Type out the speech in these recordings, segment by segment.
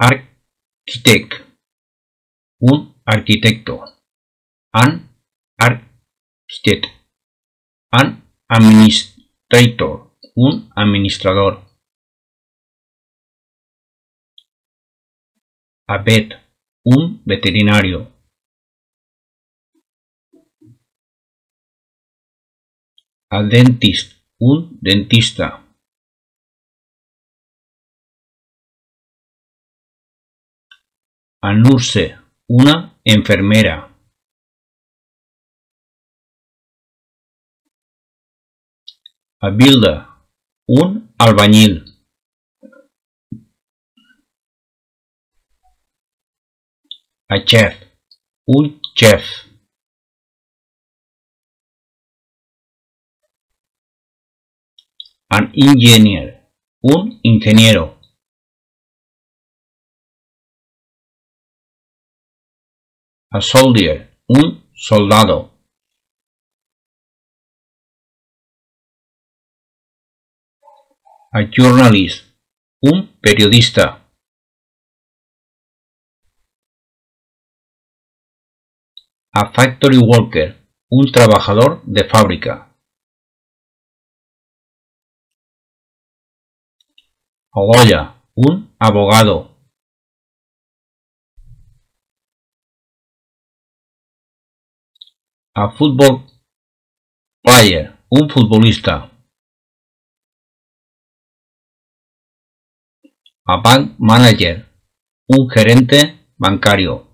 arquitecto, un arquitecto, an architect, an administrator, un administrador, a vet, un veterinario, a dentist, un dentista. a Nurse, una enfermera. A builder, un albañil. A chef, un chef. An engineer, un ingeniero. A soldier, un soldado. A journalist, un periodista. A factory worker, un trabajador de fábrica. A lawyer, un abogado. a Fútbol player, un futbolista. A bank manager, un gerente bancario.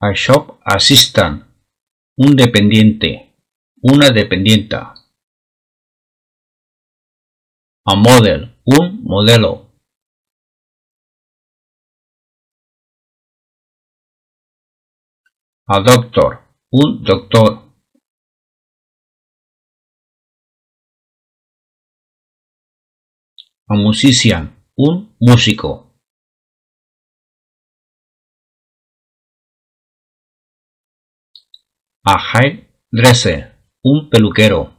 A shop assistant, un dependiente, una dependienta. A model, un modelo. A doctor. Un doctor. A musician. Un músico. A hairdresser. Un peluquero.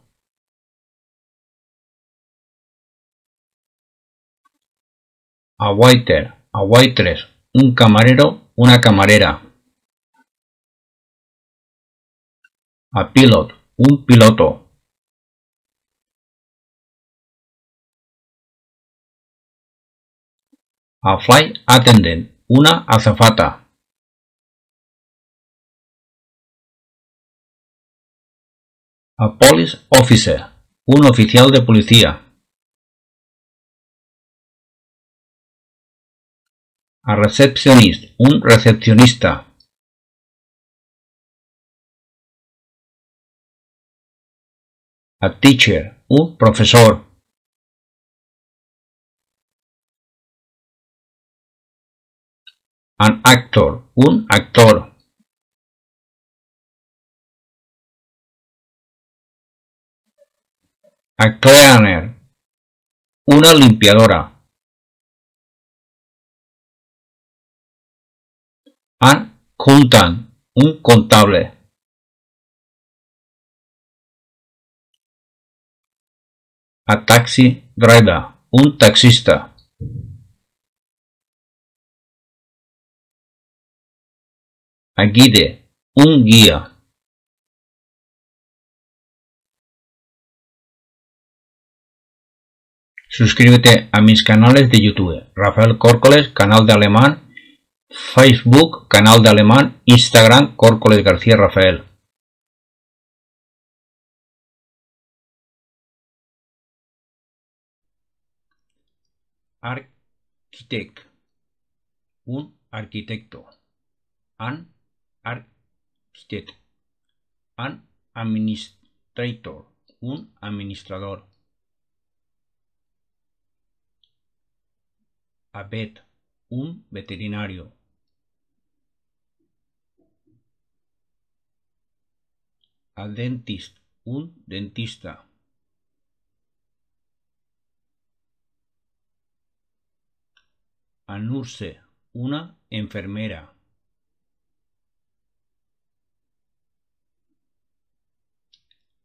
A waiter. A waitress. Un camarero. Una camarera. A pilot, un piloto. A flight attendant, una azafata. A police officer, un oficial de policía. A receptionist, un recepcionista. a teacher, un profesor. An actor, un actor. A cleaner, una limpiadora. An accountant, un contable. a taxi driver, un taxista. A guide, un guía. Suscríbete a mis canales de YouTube, Rafael Córcoles, canal de alemán, Facebook, canal de alemán, Instagram, Córcoles García Rafael. architect, un arquitecto, an architect, an administrator, un administrador. A un veterinario. al dentist, un dentista. a Nurse, una enfermera.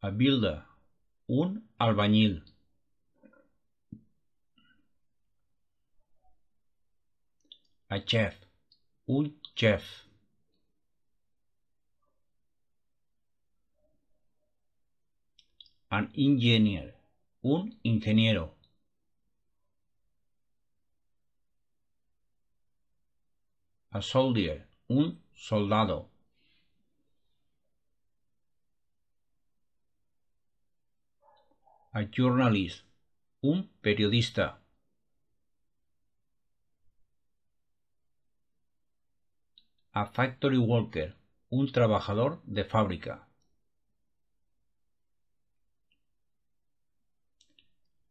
A builder, un albañil. A chef, un chef. An engineer, un ingeniero. a soldier, un soldado. A journalist, un periodista. A factory worker, un trabajador de fábrica.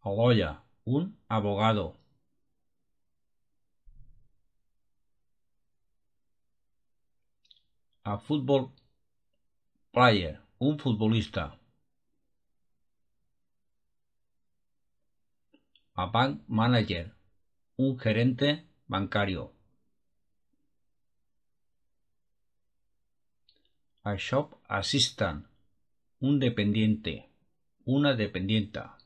A lawyer, un abogado. a football player, un futbolista. A bank manager, un gerente bancario. A shop assistant, un dependiente, una dependienta.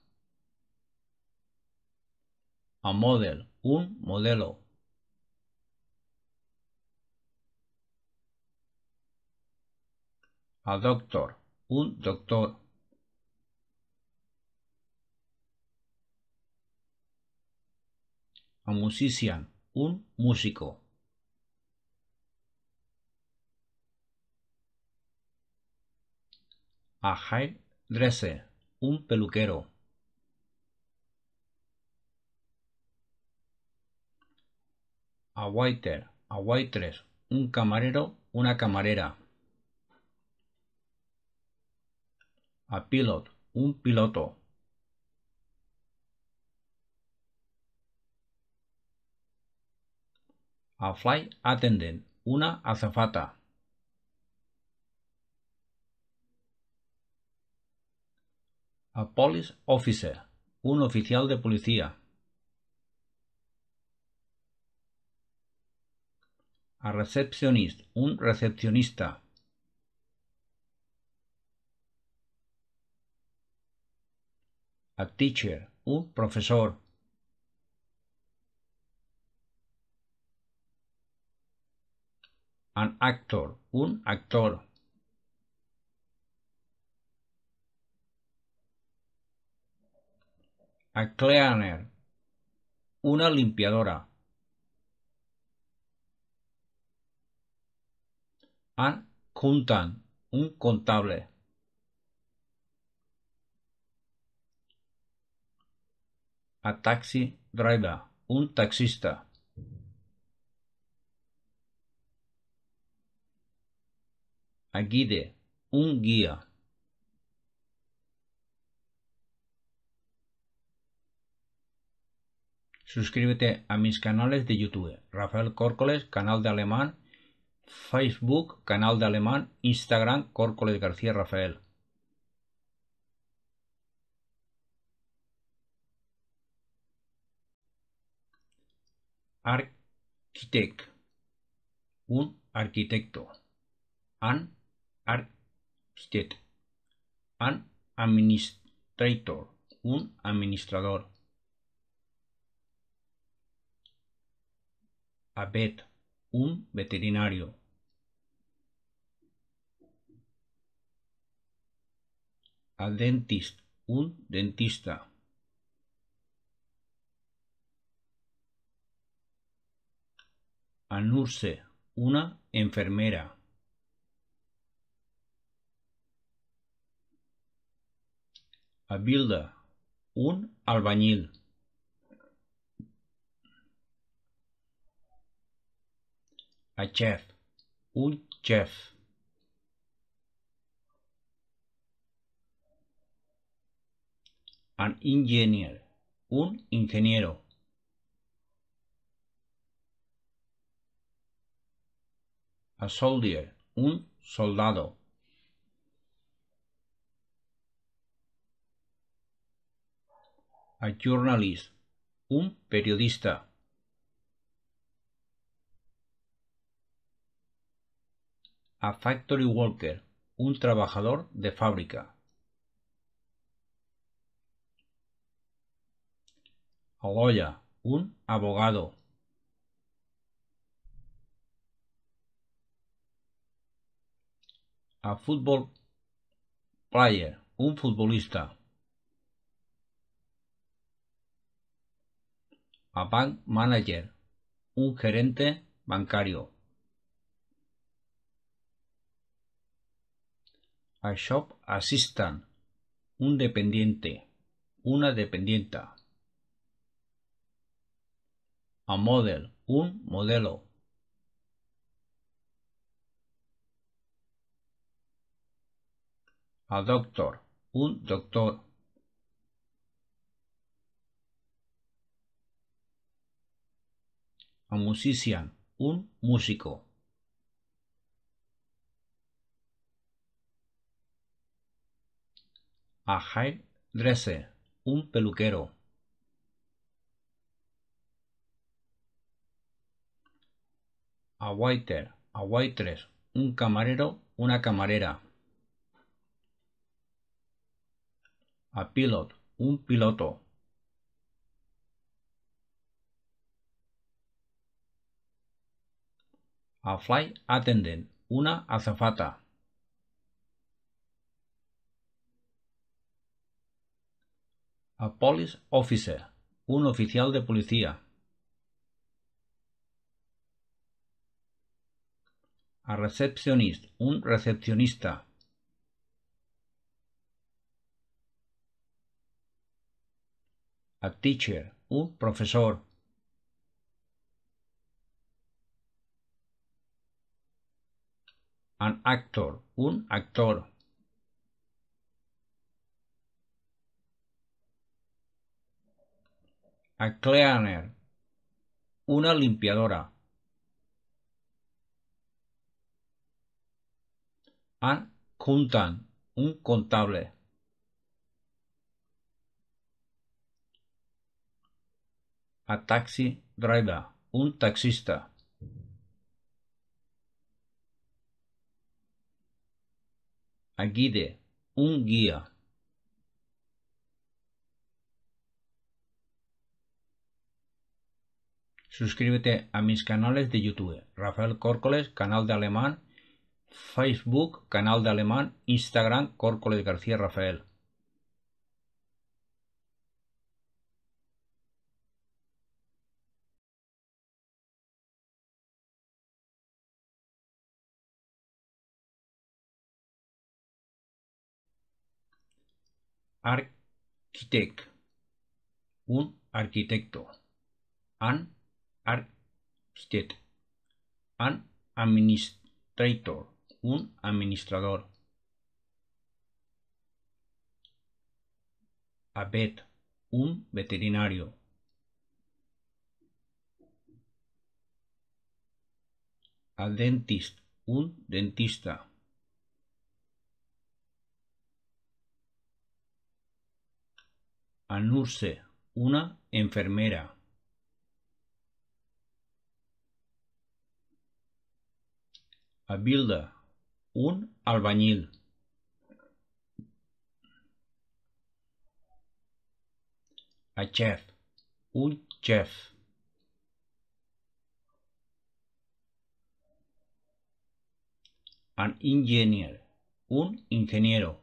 A model, un modelo. a doctor, un doctor. A musician, un músico. A hairdresser, un peluquero. A waiter, a waitress, un camarero, una camarera. A pilot, un piloto. A flight attendant, una azafata. A police officer, un oficial de policía. A receptionist, un recepcionista. a teacher, un profesor. An actor, un actor. A cleaner, una limpiadora. a contant, un contable. a Taxi Driver, un taxista. A guide, un guia. Suscríbete a mis canales de YouTube, Rafael Córcoles, canal de alemán, Facebook, canal de alemán, Instagram, Córcoles García Rafael. Architect. Un arquitecto. An architect. An administrator. Un administrador. A vet. Un veterinario. A dentist. Un dentista. a una enfermera. Abilda, un albañil. A chef, un chef. An engineer, un ingeniero. a soldier, un soldado. A journalist, un periodista. A factory worker, un trabajador de fábrica. A lawyer, un abogado. a football player, un futbolista. A bank manager, un gerente bancario. A shop assistant, un dependiente, una dependienta. A model, un modelo. a doctor, un doctor. A musician, un músico. A hairdresser, un peluquero. A waiter, a waitress, un camarero, una camarera. A pilot. Un piloto. A flight attendant. Una azafata. A police officer. Un oficial de policía. A receptionist. Un recepcionista. A teacher, un profesor. An actor, un actor. A cleaner, una limpiadora. A juntan, un contable. a Taxi Driver, un taxista. A guide, un guia. Suscríbete a mis canales de YouTube, Rafael Córcoles, canal de alemán, Facebook, canal de alemán, Instagram, Córcoles García Rafael. architect, un arquitecto, an architect, an administrator, un administrador, a un veterinario, al dentist, un dentista. a Nurse, una enfermera. A un albañil. A chef, un chef. An engineer, un ingeniero.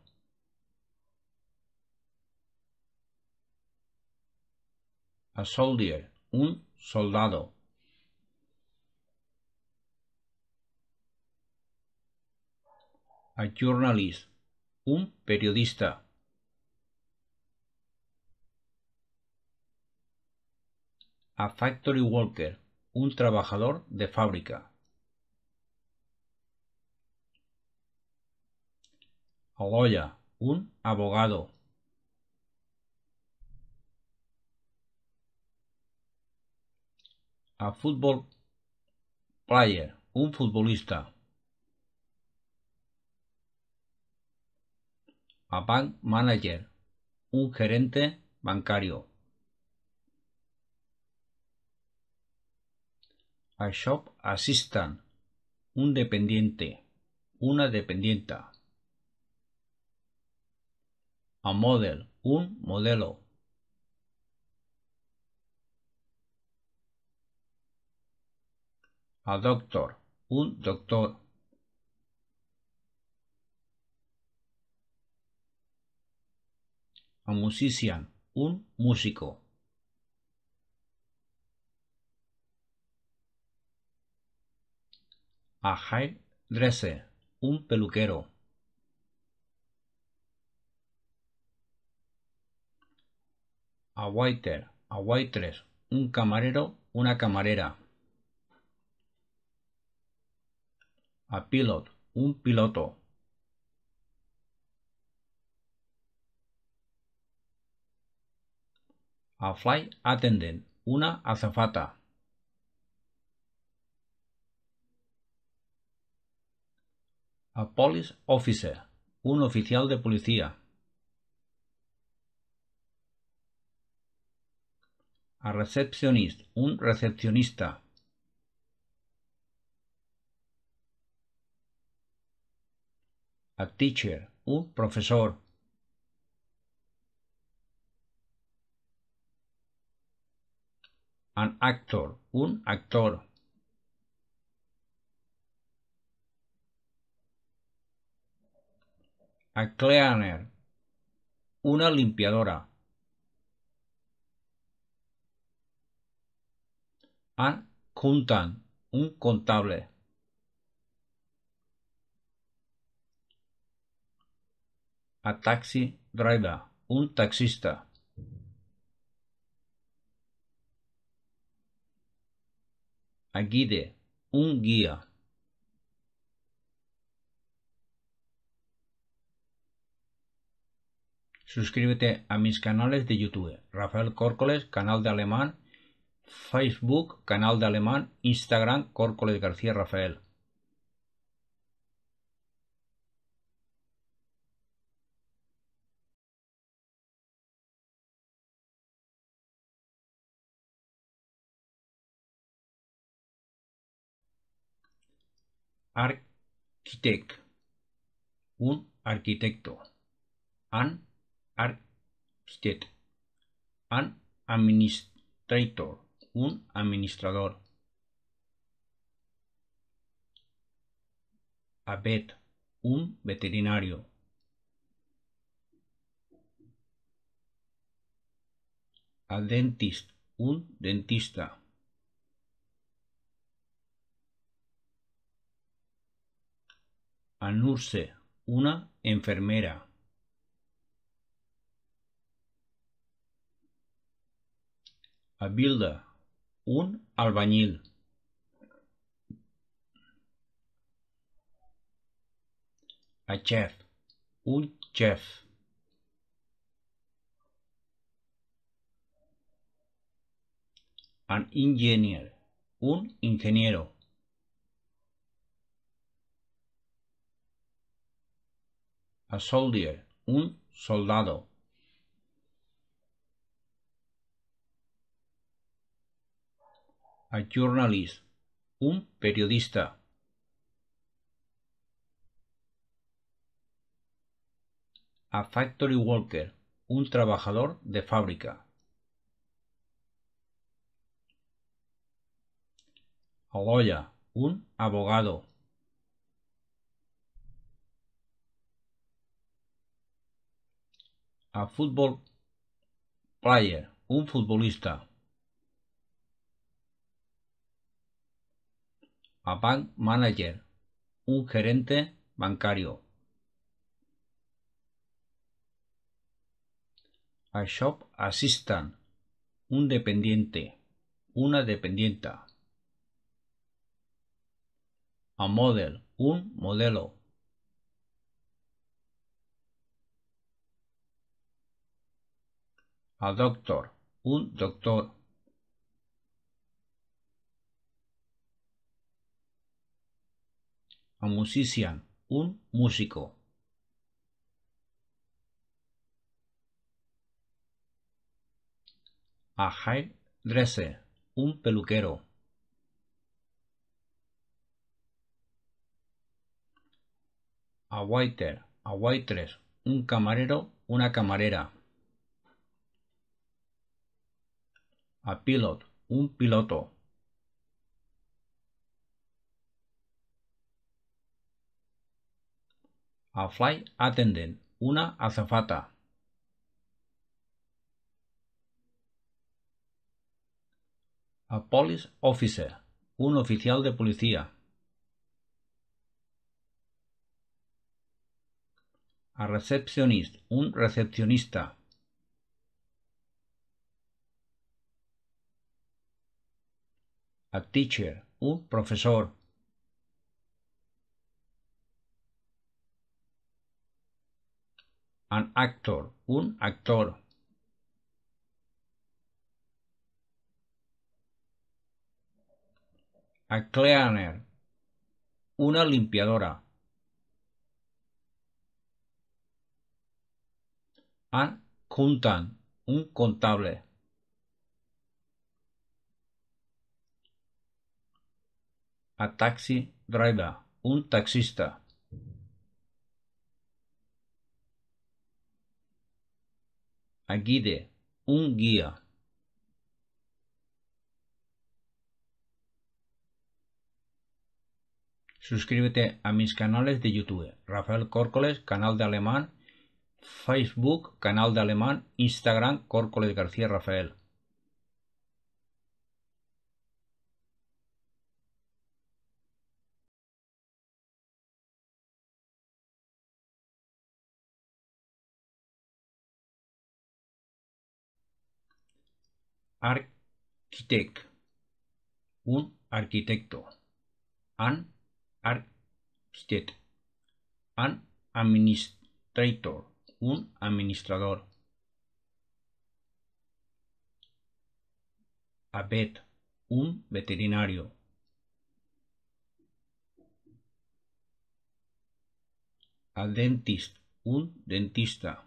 a soldier, un soldado. A journalist, un periodista. A factory worker, un trabajador de fábrica. A lawyer, un abogado. a football player, un futbolista. A bank manager, un gerente bancario. A shop assistant, un dependiente, una dependienta. A model, un modelo. a doctor, un doctor. A musician, un músico. A hairdresser, un peluquero. A waiter, a waitress, un camarero, una camarera. A pilot, un piloto. A flight attendant, una azafata. A police officer, un oficial de policía. A receptionist, un recepcionista. a teacher, un profesor. An actor, un actor. A cleaner, una limpiadora. An juntan, un contable. a taxi driver, un taxista. A guide, un guía. Suscríbete a mis canales de YouTube, Rafael Córcoles, canal de alemán, Facebook, canal de alemán, Instagram, Córcoles García Rafael. architect, un arquitecto, an architect, an administrator, un administrador, a un veterinario, al dentist, un dentista. a Nurse, una enfermera. A builder, un albañil. A chef, un chef. An engineer, un ingeniero. a soldier, un soldado. A journalist, un periodista. A factory worker, un trabajador de fábrica. A lawyer, un abogado. a football player, un futbolista. A bank manager, un gerente bancario. A shop assistant, un dependiente, una dependienta. A model, un modelo. a doctor, un doctor. A musician, un músico. A hairdresser, un peluquero. A waiter, a waitress, un camarero, una camarera. A pilot, un piloto. A flight attendant, una azafata. A police officer, un oficial de policía. A receptionist, un recepcionista. a teacher, un profesor. An actor, un actor. A cleaner, una limpiadora. A juntan, un contable. a Taxi Driver, un taxista. A Guide, un guia. Suscríbete a mis canales de YouTube, Rafael Córcoles, canal de alemán, Facebook, canal de alemán, Instagram, Córcoles García Rafael. Architect. Un arquitecto. An architect. An administrator. Un administrador. A vet. Un veterinario. A dentist. Un dentista.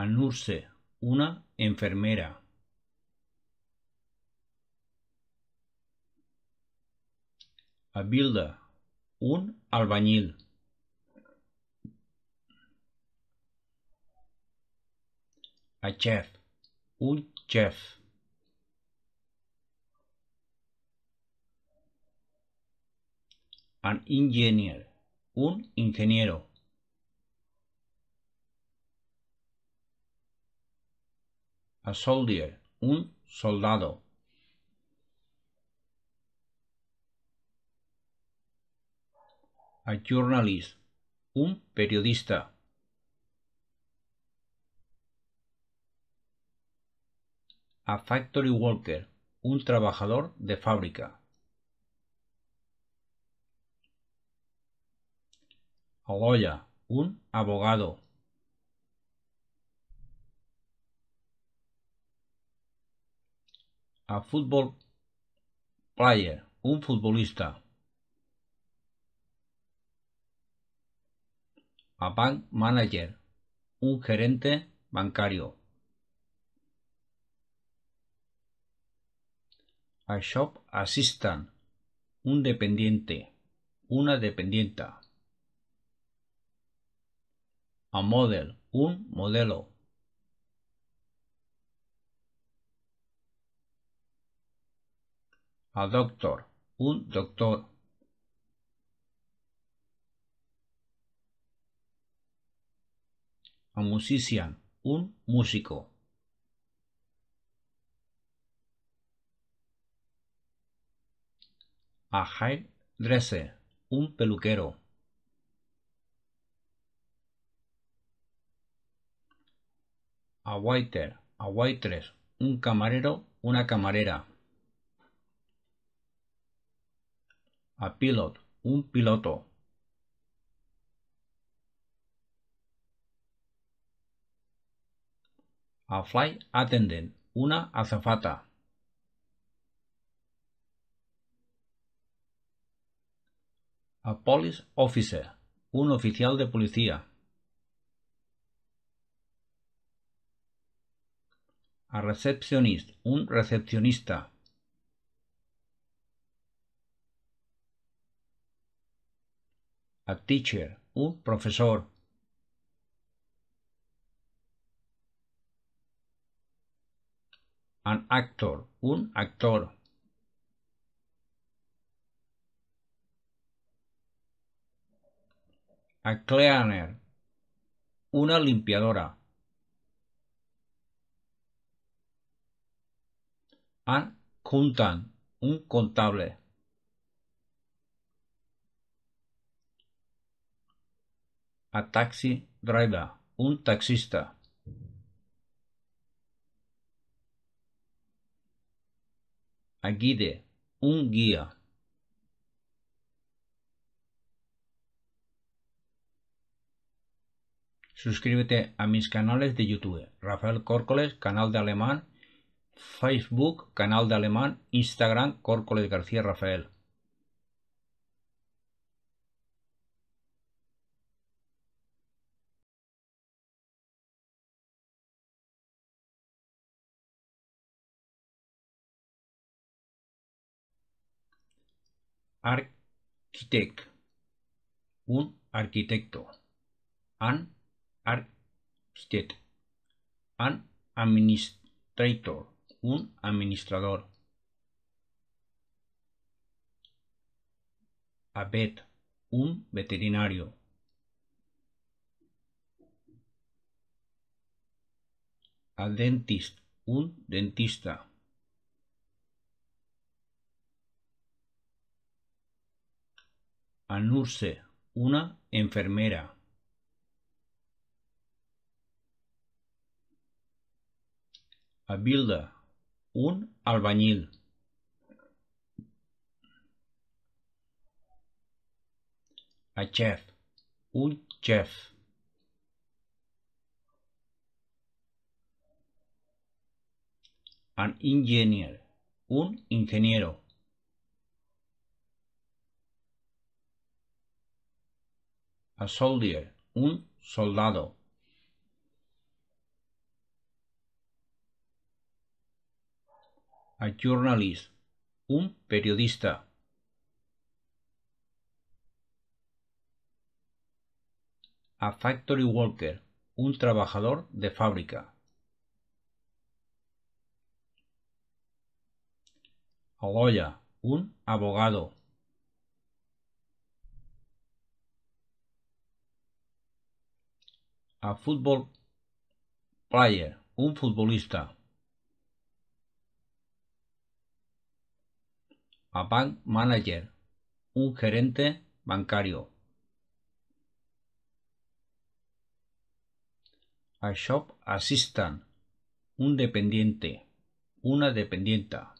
a Nurse, una enfermera. A un albañil. A chef, un chef. An engineer, un ingeniero. a soldier, un soldado. A journalist, un periodista. A factory worker, un trabajador de fábrica. A lawyer, un abogado. a football player, un futbolista. A bank manager, un gerente bancario. A shop assistant, un dependiente, una dependienta. A model, un modelo. a doctor, un doctor. A musician, un músico. A hairdresser, un peluquero. A waiter, a waitress, un camarero, una camarera. A pilot. Un piloto. A flight attendant. Una azafata. A police officer. Un oficial de policía. A receptionist. Un recepcionista. A teacher, un profesor. An actor, un actor. A cleaner, una limpiadora. An juntan, un contable. a Taxi Driver, un taxista. A guide, un guía. Suscríbete a mis canales de YouTube, Rafael Córcoles, canal de alemán, Facebook, canal de alemán, Instagram, Córcoles García Rafael. architect, un arquitecto, an architect, an administrator, un administrador, a un veterinario, al dentist, un dentista. a Nurse, una enfermera. A Builder, un albañil. A chef, un chef. An engineer, un ingeniero. a soldier, un soldado. A journalist, un periodista. A factory worker, un trabajador de fábrica. A lawyer, un abogado. a football player, un futbolista. A bank manager, un gerente bancario. A shop assistant, un dependiente, una dependienta.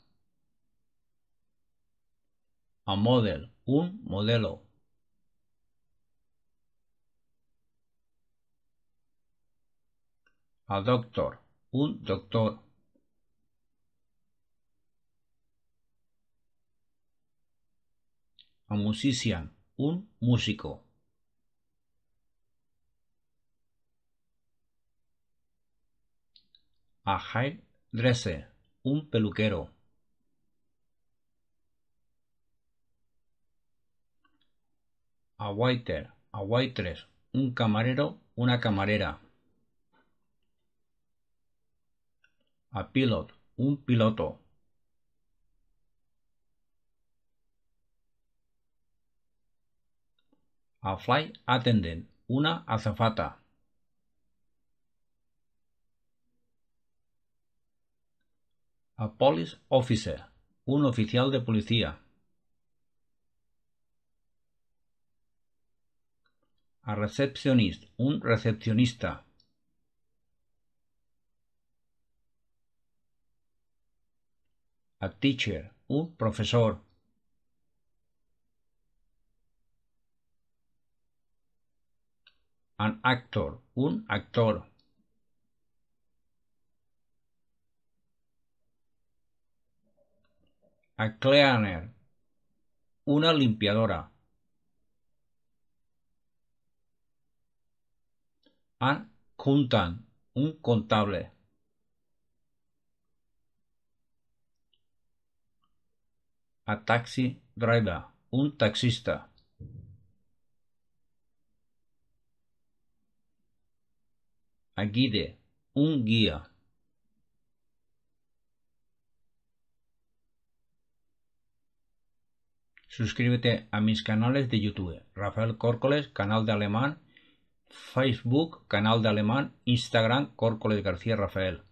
A model, un modelo. a doctor, un doctor. A musician, un músico. A hairdresser, un peluquero. A waiter, a waitress, un camarero, una camarera. A pilot, un piloto. A flight attendant, una azafata. A police officer, un oficial de policía. A receptionist, un recepcionista. A teacher, un profesor. An actor, un actor. A cleaner, una limpiadora. A juntan, un contable. a Taxi Driver, un taxista. A guide, un guia. Suscríbete a mis canales de YouTube, Rafael Córcoles, canal de alemán, Facebook, canal de alemán, Instagram, Córcoles García Rafael.